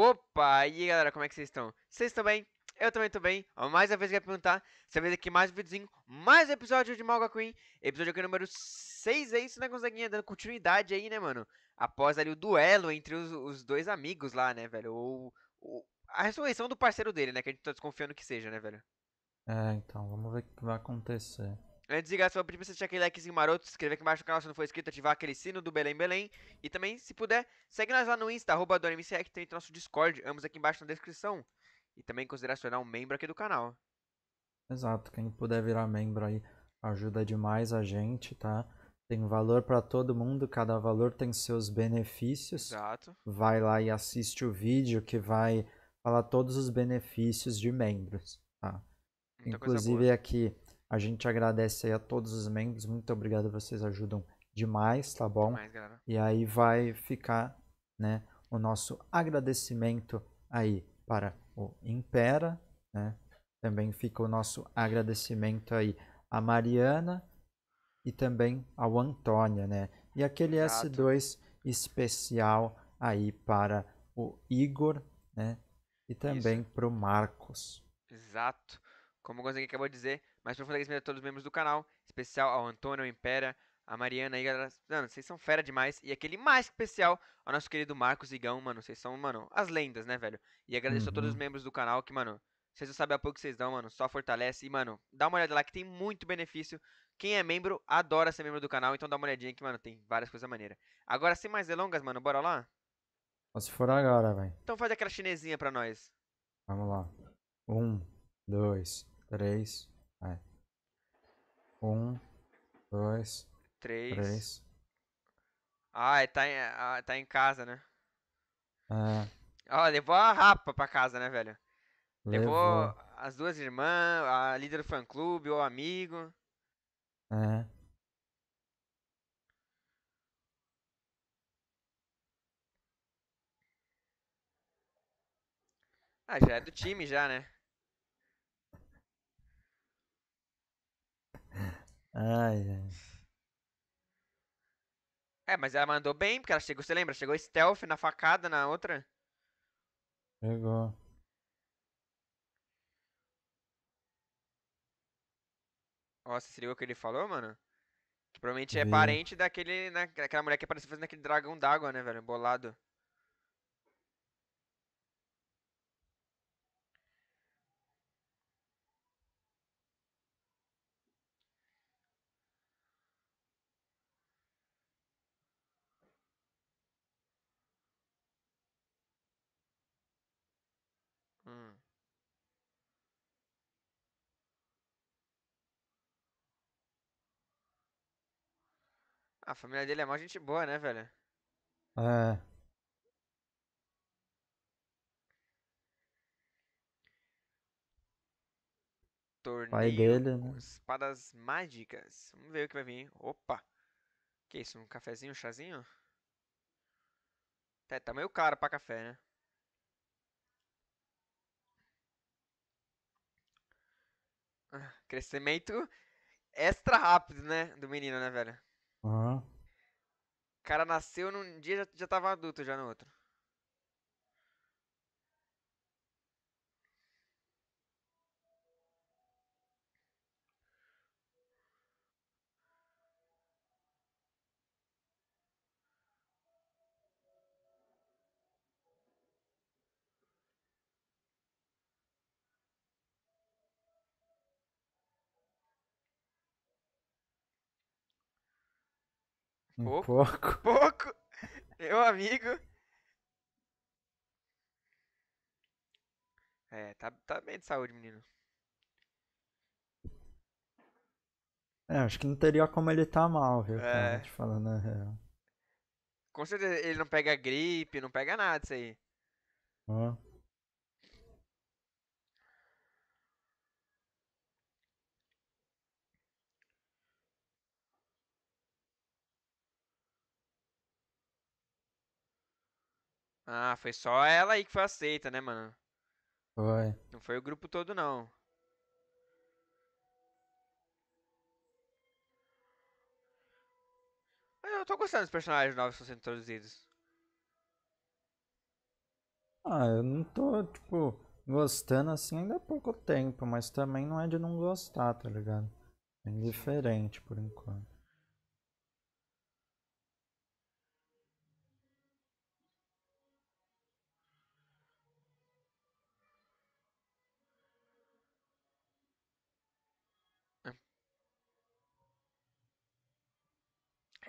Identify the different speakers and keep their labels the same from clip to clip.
Speaker 1: Opa! E aí, galera, como é que vocês estão? Vocês estão bem? Eu também estou bem. Mais uma vez eu quero perguntar. Você vez aqui mais um videozinho, mais um episódio de Malga Queen. Episódio aqui número 6 é isso, né, Gonzaguinha? Dando continuidade aí, né, mano? Após ali o duelo entre os, os dois amigos lá, né, velho?
Speaker 2: Ou, ou,
Speaker 1: a ressurreição do parceiro dele, né? Que a gente está desconfiando que seja, né, velho?
Speaker 2: É, então, vamos ver o que vai acontecer.
Speaker 1: Antes de ligar, se vou pedir pra você deixar aquele likezinho maroto, se inscrever aqui embaixo no canal se não for inscrito, ativar aquele sino do Belém Belém. E também, se puder, segue nós lá no Insta, arroba do MCR, que tem nosso Discord, ambos aqui embaixo na descrição. E também considerar se tornar um membro aqui do canal.
Speaker 2: Exato, quem puder virar membro aí ajuda demais a gente, tá? Tem valor para todo mundo, cada valor tem seus benefícios. Exato. Vai lá e assiste o vídeo que vai falar todos os benefícios de membros, tá? Muita Inclusive aqui a gente agradece aí a todos os membros. Muito obrigado, vocês ajudam demais, tá bom? Demais, e aí vai ficar, né, o nosso agradecimento aí para o Impera, né? Também fica o nosso agradecimento aí à Mariana e também ao Antônia, né? E aquele Exato. S2 especial aí para o Igor, né? E também para o Marcos.
Speaker 1: Exato. Como o Gonzaga acabou de dizer, mais profundo agradecimento a todos os membros do canal, especial ao Antônio, ao Impera, a Mariana aí, galera. Mano, vocês são fera demais. E aquele mais especial ao nosso querido Marcos Igão, mano. Vocês são, mano, as lendas, né, velho? E agradeço uhum. a todos os uhum. membros do canal que, mano, vocês não sabem a pouco que vocês dão, mano. Só fortalece. E, mano, dá uma olhada lá que tem muito benefício. Quem é membro adora ser membro do canal, então dá uma olhadinha que, mano, tem várias coisas maneiras. Agora, sem mais delongas, mano, bora lá?
Speaker 2: Posso for agora, velho.
Speaker 1: Então faz aquela chinesinha pra nós.
Speaker 2: Vamos lá. Um, dois, três, Vai. É. Um, dois, três. três.
Speaker 1: Ah, é, tá em, é, ah, tá em casa, né? É. Ó, levou a rapa pra casa, né, velho?
Speaker 2: Levou, levou
Speaker 1: as duas irmãs, a líder do fã-clube, o amigo. É. Ah, já é do time já, né?
Speaker 2: Ai, ai.
Speaker 1: É, mas ela mandou bem, porque ela chegou, você lembra? Chegou stealth na facada na outra. Chegou. Ó, você se ligou o que ele falou, mano? Que provavelmente é parente daquele, né, daquela mulher que apareceu fazendo aquele dragão d'água, né, velho? Bolado. A família dele é mó gente boa, né, velho? É. Torneio Pai dele, né? espadas mágicas. Vamos ver o que vai vir. Hein? Opa! Que isso? Um cafezinho, um chazinho? É, tá meio caro pra café, né? Ah, crescimento extra rápido, né? Do menino, né, velho? O cara nasceu num dia já, já tava adulto já no outro.
Speaker 2: Pouco. Pouco. Pouco.
Speaker 1: Meu amigo. É, tá, tá bem de saúde, menino.
Speaker 2: É, acho que não teria como ele tá mal, viu? É. Falando a real.
Speaker 1: Com certeza ele não pega gripe, não pega nada isso aí. Ah. Ah, foi só ela aí que foi aceita, né, mano? Foi. Não foi o grupo todo, não. Mas eu tô gostando dos personagens novos que estão sendo introduzidos.
Speaker 2: Ah, eu não tô, tipo, gostando assim ainda há pouco tempo, mas também não é de não gostar, tá ligado? É indiferente por enquanto.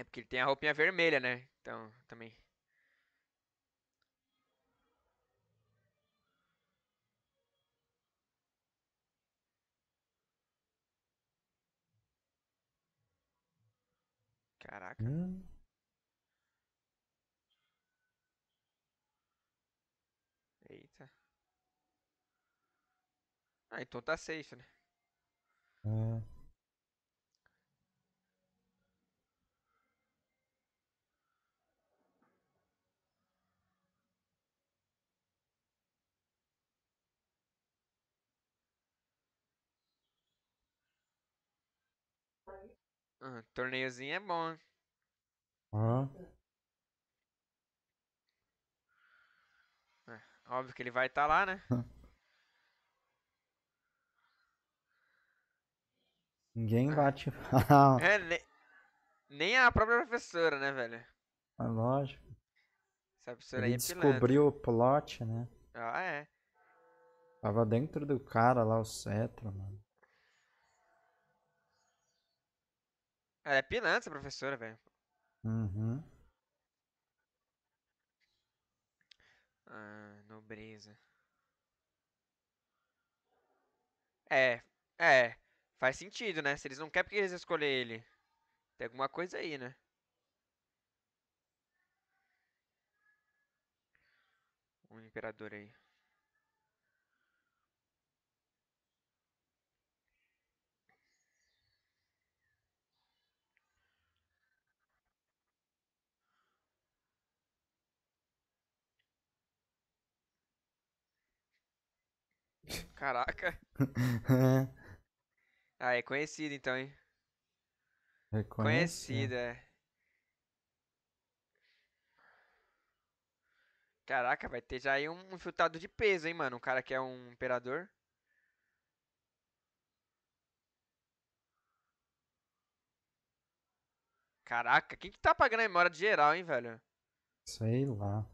Speaker 1: É porque ele tem a roupinha vermelha, né? Então, também. Caraca. Hum. Eita. Ah, então tá safe, né? Ah. Ah, torneiozinho é bom. É, óbvio que ele vai estar tá lá, né?
Speaker 2: Ninguém bate é. é,
Speaker 1: ne... nem a própria professora, né, velho?
Speaker 2: É lógico. Essa professora ele aí é descobriu pilantra. o plot, né? Ah, é. Tava dentro do cara lá o cetro, mano.
Speaker 1: Ela é pilantra essa professora, velho. Uhum. Ah, nobreza. É, é. Faz sentido, né? Se eles não querem, porque eles escolher ele? Tem alguma coisa aí, né? Um imperador aí. Caraca. ah, é conhecida então, hein? É. conhecido, Conhecida. É. Caraca, vai ter já aí um infiltrado de peso, hein, mano? Um cara que é um imperador. Caraca, quem que tá pagando a memória de geral, hein, velho?
Speaker 2: Sei lá.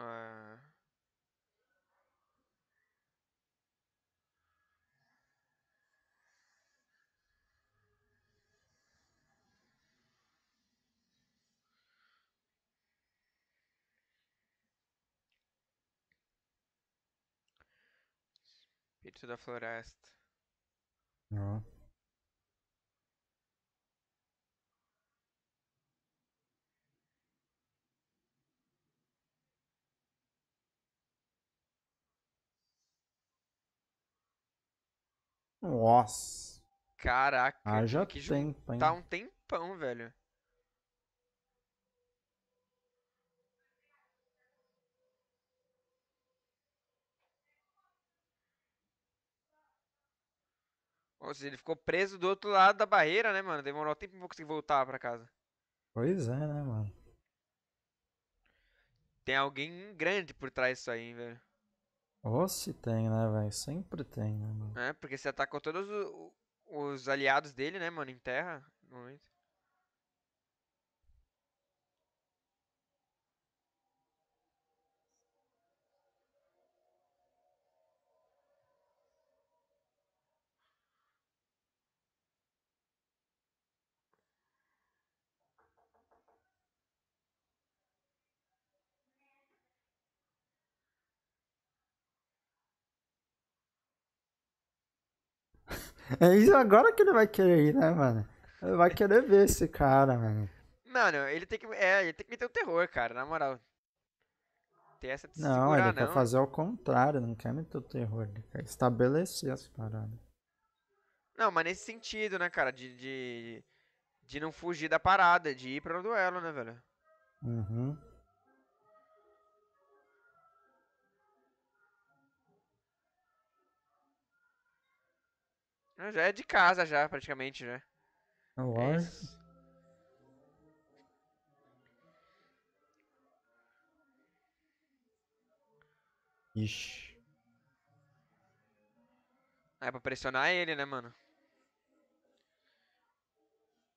Speaker 1: Uh, to the Floresta.
Speaker 2: Não. Uh-huh. Nossa.
Speaker 1: Caraca. Ah, já que tempo, tá hein? Tá um tempão, velho. Nossa, ele ficou preso do outro lado da barreira, né, mano? Demorou tempo pra conseguir voltar pra casa.
Speaker 2: Pois é, né, mano?
Speaker 1: Tem alguém grande por trás disso aí, hein, velho.
Speaker 2: Ou se tem, né, velho? Sempre tem, né, mano?
Speaker 1: É, porque você atacou todos os, os aliados dele, né, mano, em terra. No momento.
Speaker 2: É isso agora que ele vai querer ir, né, mano? Ele vai querer ver esse cara, mano.
Speaker 1: Mano, ele tem que. É, ele tem que meter o um terror, cara, na moral. Tem essa de não, segurar, ele não. quer fazer
Speaker 2: ao contrário, não quer meter o terror, ele quer estabelecer as paradas.
Speaker 1: Não, mas nesse sentido, né, cara, de, de, de não fugir da parada, de ir para o duelo, né, velho? Uhum. Já é de casa já, praticamente,
Speaker 2: Não É É Ixi.
Speaker 1: Ah, é pra pressionar ele, né, mano?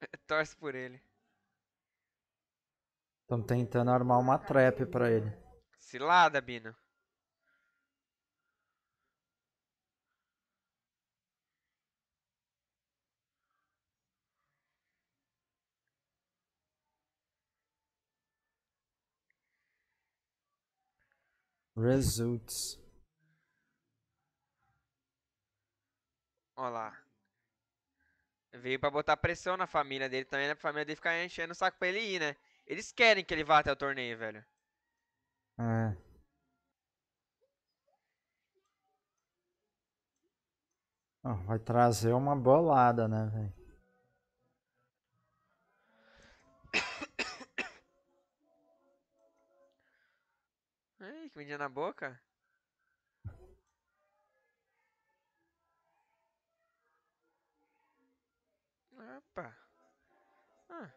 Speaker 1: Torce por ele.
Speaker 2: Estão tentando armar uma trap pra ele.
Speaker 1: Cilada, Bino.
Speaker 2: Results.
Speaker 1: Olá. Veio pra botar pressão na família dele também, né? Pra família dele ficar enchendo o saco pra ele ir, né? Eles querem que ele vá até o torneio, velho.
Speaker 2: É. Oh, vai trazer uma bolada, né, velho?
Speaker 1: Ei, que vendia na boca? Opa. Ah.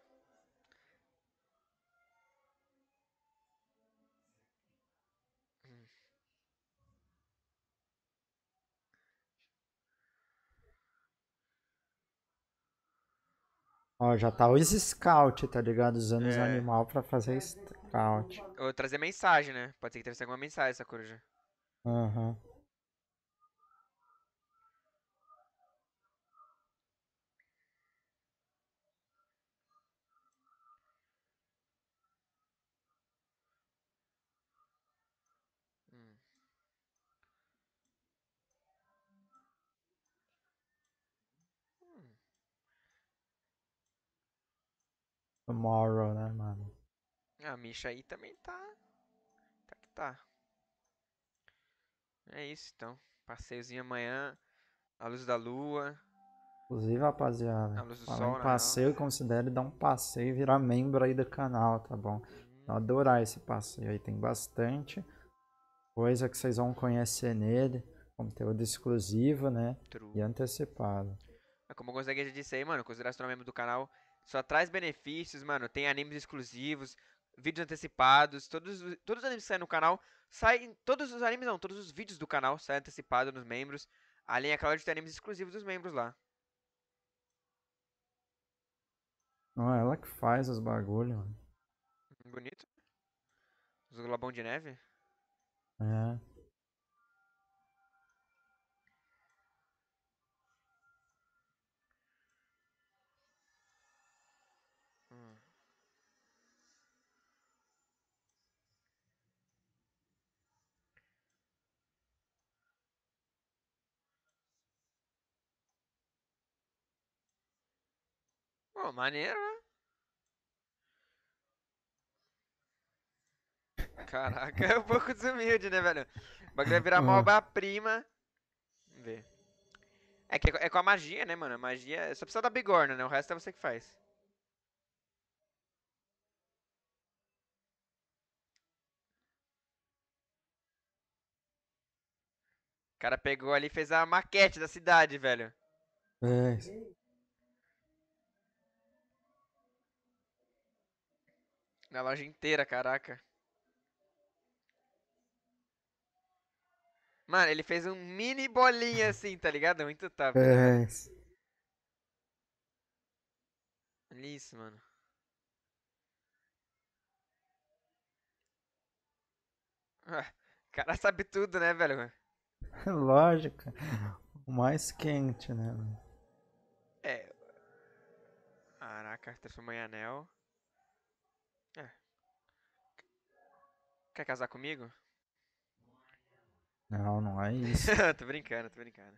Speaker 2: Ó, já tá os scout, tá ligado? Usando é. os animal pra fazer... Est... Tá ótimo.
Speaker 1: Eu trazer mensagem, né? Pode ser que trazer alguma mensagem essa coruja.
Speaker 2: Aham. Uhum. Tomorrow, né, mano?
Speaker 1: A Misha aí também tá. Tá que tá. É isso então. Passeiozinho amanhã. A luz da lua.
Speaker 2: Inclusive, rapaziada, falar um né, passeio, não. considere dar um passeio e virar membro aí do canal, tá bom? Uhum. adorar esse passeio aí, tem bastante coisa que vocês vão conhecer nele, conteúdo exclusivo, né? True. E antecipado.
Speaker 1: É como o Gonzaga já disse aí, mano, considerar se tornar membro do canal só traz benefícios, mano. Tem animes exclusivos, vídeos antecipados, todos, todos os animes que saem no canal, saem, todos os animes não, todos os vídeos do canal saem antecipados nos membros, além, é claro, de ter animes exclusivos dos membros lá.
Speaker 2: Não, é ela que faz as bagulho, mano.
Speaker 1: Bonito. Os globão de neve. É. Pô, maneiro, né? Caraca, é um pouco desumilde, né, velho? O bagulho vai virar ah. uma obra-prima. Vamos ver. É que é, é com a magia, né, mano? A magia. Só precisa da bigorna, né? O resto é você que faz. O cara pegou ali e fez a maquete da cidade, velho.
Speaker 2: É.
Speaker 1: Na loja inteira, caraca. Mano, ele fez um mini bolinha assim, tá ligado? É muito top. É. Né? É Olha isso, mano. o cara sabe tudo, né, velho?
Speaker 2: Lógico. O mais quente, né?
Speaker 1: É. Caraca, transformou em anel. Quer casar comigo?
Speaker 2: Não, não é isso.
Speaker 1: tô brincando, tô brincando.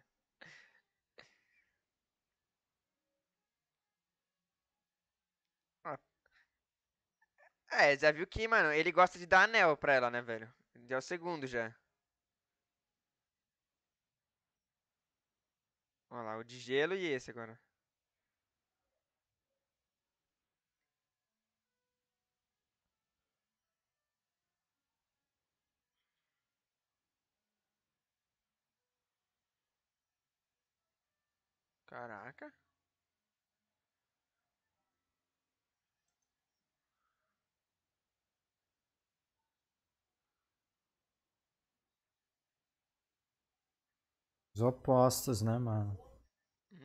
Speaker 1: Ah. É, já viu que, mano, ele gosta de dar anel pra ela, né, velho? Já é o segundo já. Olha lá, o de gelo e esse agora. Caraca.
Speaker 2: Os opostos, né, mano?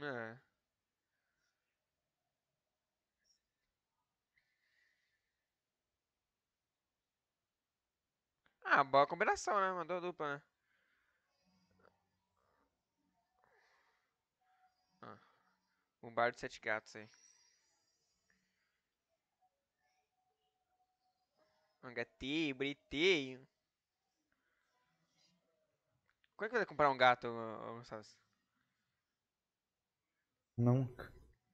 Speaker 1: É. Ah, boa combinação, né? Mandou dupla, né? Um bar de sete gatos aí. Um gateio, briteio. Como é que vai comprar um gato, Gustavo? Nunca.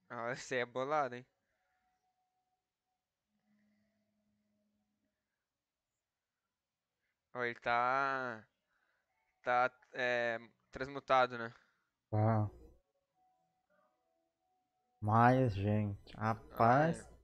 Speaker 1: Ah, você é bolado, hein? Oh, ele tá. Tá. É, transmutado, né?
Speaker 2: Ah. Mais gente. Rapaz. Ah,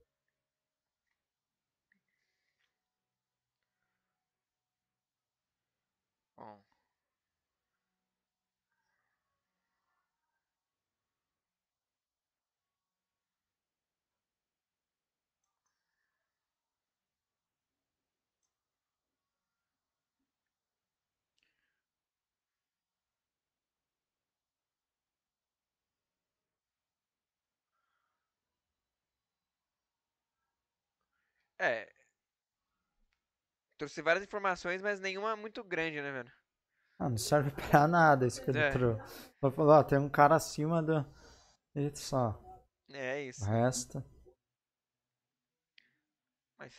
Speaker 1: É. Trouxe várias informações, mas nenhuma muito grande, né, velho?
Speaker 2: Ah, não serve pra nada isso que ele é. trouxe. Vou falar, ó, tem um cara acima do. Eita só. É isso. O resto.
Speaker 1: Mas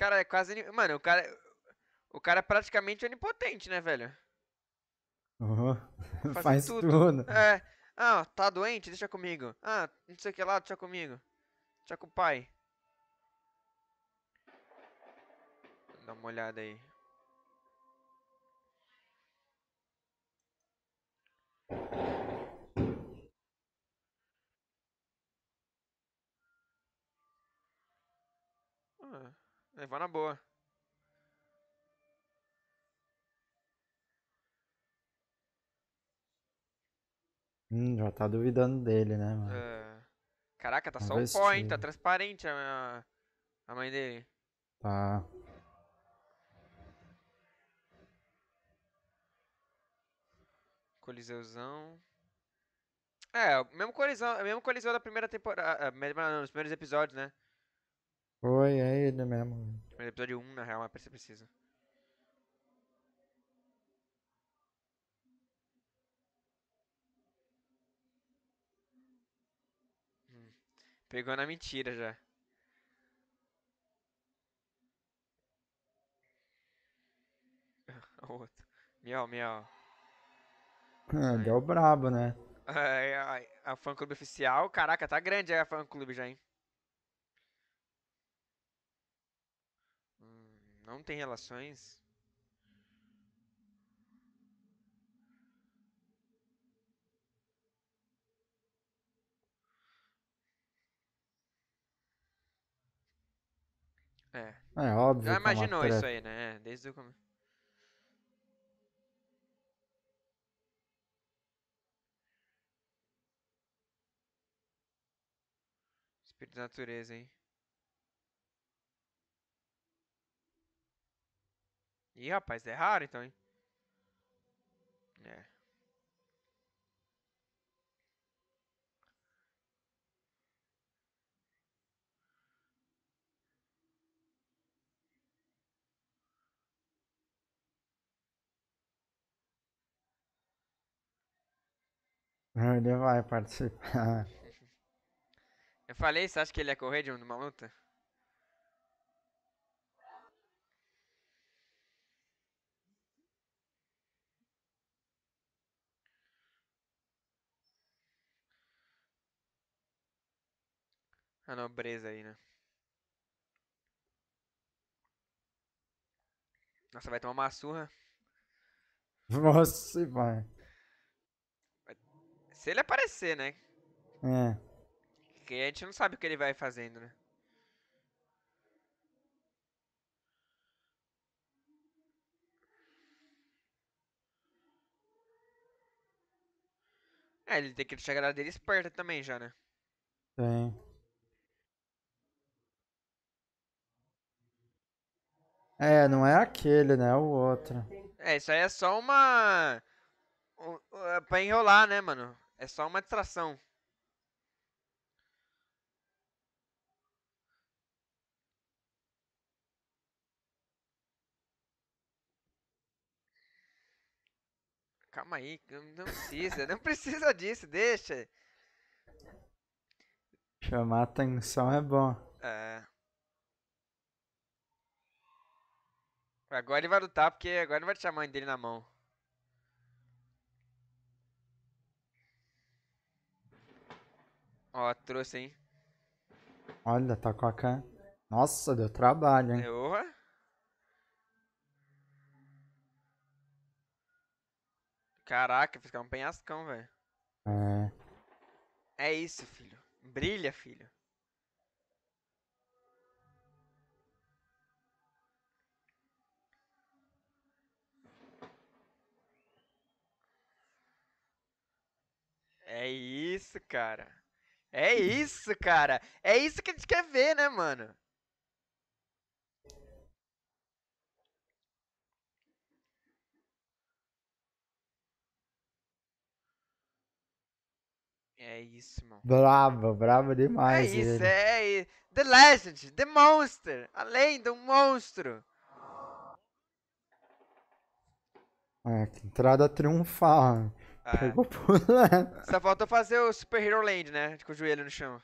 Speaker 1: Cara, é quase. Mano, o cara. O cara é praticamente onipotente, né, velho?
Speaker 2: Uhum. Faz, Faz tudo. tudo. É.
Speaker 1: Ah, tá doente? Deixa comigo. Ah, não sei o que lá, deixa comigo. Deixa com o pai. Dá uma olhada aí. Ah. Levar na boa.
Speaker 2: Hum, já tá duvidando dele, né, mano?
Speaker 1: É. Caraca, tá só um pó, hein? Tá transparente a, a mãe dele. Tá. Coliseuzão. É, o mesmo colisão, mesmo colisão da primeira temporada, ah, não, nos primeiros episódios, né?
Speaker 2: Foi, é ele mesmo.
Speaker 1: Mas episódio 1, na real, mas você precisa. Hum. Pegou na mentira já. outro. Miau, miau.
Speaker 2: Ah, deu brabo, né?
Speaker 1: a, a fã clube oficial, caraca, tá grande a fã clube já, hein? não tem relações.
Speaker 2: É. É óbvio. Já é imaginou isso
Speaker 1: aí, né? É, desde o começo. Espírito da natureza, hein? Ih, rapaz, é raro então, hein? É.
Speaker 2: Ele vai participar.
Speaker 1: Eu falei, você acha que ele ia correr de uma luta? a nobreza aí, né? Nossa, vai tomar uma surra.
Speaker 2: Nossa, vai.
Speaker 1: Se ele aparecer, né? É. Porque a gente não sabe o que ele vai fazendo, né? É, ele tem que chegar dele esperta também já, né?
Speaker 2: Tem. É, não é aquele, né? O outro.
Speaker 1: É, isso aí é só uma. É pra enrolar, né, mano? É só uma distração. Calma aí, não precisa, não precisa disso, deixa.
Speaker 2: Chamar atenção é bom.
Speaker 1: Agora ele vai lutar, porque agora ele vai deixar a mãe dele na mão. Ó, trouxe, hein?
Speaker 2: Olha, tá com a cara. Nossa, deu trabalho, hein?
Speaker 1: Eu... Caraca, ficar é um penhascão, velho. É. É isso, filho. Brilha, filho. É isso, cara. É isso, cara. É isso que a gente quer ver, né, mano?
Speaker 2: É isso, mano. Brava, brava demais. É isso, ele.
Speaker 1: é, The Legend, The Monster. Além do monstro.
Speaker 2: É, que entrada triunfal. Ah,
Speaker 1: Só faltou fazer o Super Hero Land, né? Com o joelho no chão.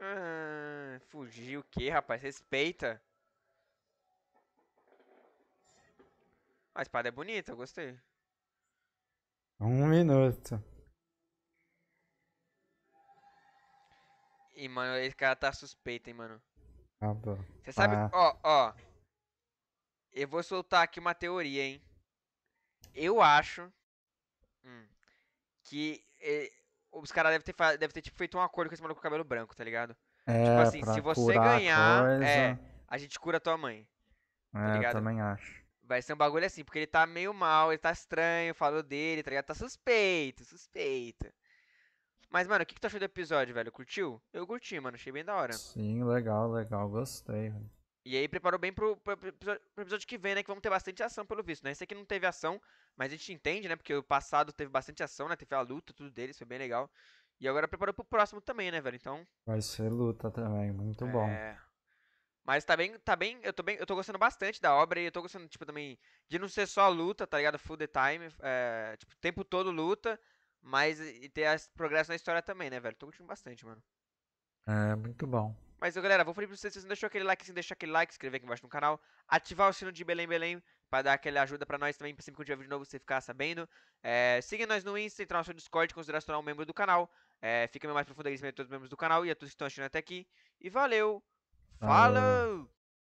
Speaker 1: Ah, fugir o que, rapaz? Respeita. A espada é bonita, eu gostei.
Speaker 2: Um minuto.
Speaker 1: E, mano, esse cara tá suspeito, hein, mano.
Speaker 2: Ah, bom. Você sabe, ah.
Speaker 1: ó, ó. Eu vou soltar aqui uma teoria, hein? Eu acho hum, que eh, os caras devem ter, deve ter tipo, feito um acordo com esse maluco com cabelo branco, tá ligado? É, tipo assim, se você ganhar, é, a gente cura tua mãe.
Speaker 2: Tá é, ligado? eu também acho.
Speaker 1: Vai ser um bagulho assim, porque ele tá meio mal, ele tá estranho, falou dele, tá ligado? Tá suspeito, suspeito. Mas, mano, o que, que tu achou do episódio, velho? Curtiu? Eu curti, mano, achei bem da hora.
Speaker 2: Sim, legal, legal, gostei, velho.
Speaker 1: E aí preparou bem pro, pro, pro, pro, episódio que vem, né? Que vamos ter bastante ação, pelo visto, né? Esse aqui não teve ação, mas a gente entende, né? Porque o passado teve bastante ação, né? Teve a luta, tudo deles, foi bem legal. E agora preparou pro próximo também, né, velho? Então.
Speaker 2: Vai ser luta também, muito é... bom.
Speaker 1: Mas tá bem, tá bem, eu tô bem, eu tô gostando bastante da obra e eu tô gostando, tipo, também de não ser só luta, tá ligado? Full the time, é, tipo, o tempo todo luta, mas e ter as, progresso na história também, né, velho? Tô curtindo bastante, mano.
Speaker 2: É, muito bom.
Speaker 1: Mas, galera, vou pedir pra vocês, se vocês não deixou aquele like, se deixar aquele like, inscrever aqui embaixo no canal, ativar o sino de Belém Belém, pra dar aquela ajuda pra nós também, pra sempre que tiver vídeo novo você ficar sabendo. É, siga nós no Insta, entrar no nosso Discord, considerar se tornar um membro do canal. É, fica mais profundo agradecimento a todos os membros do canal e a todos que estão assistindo até aqui. E valeu!
Speaker 2: Falou!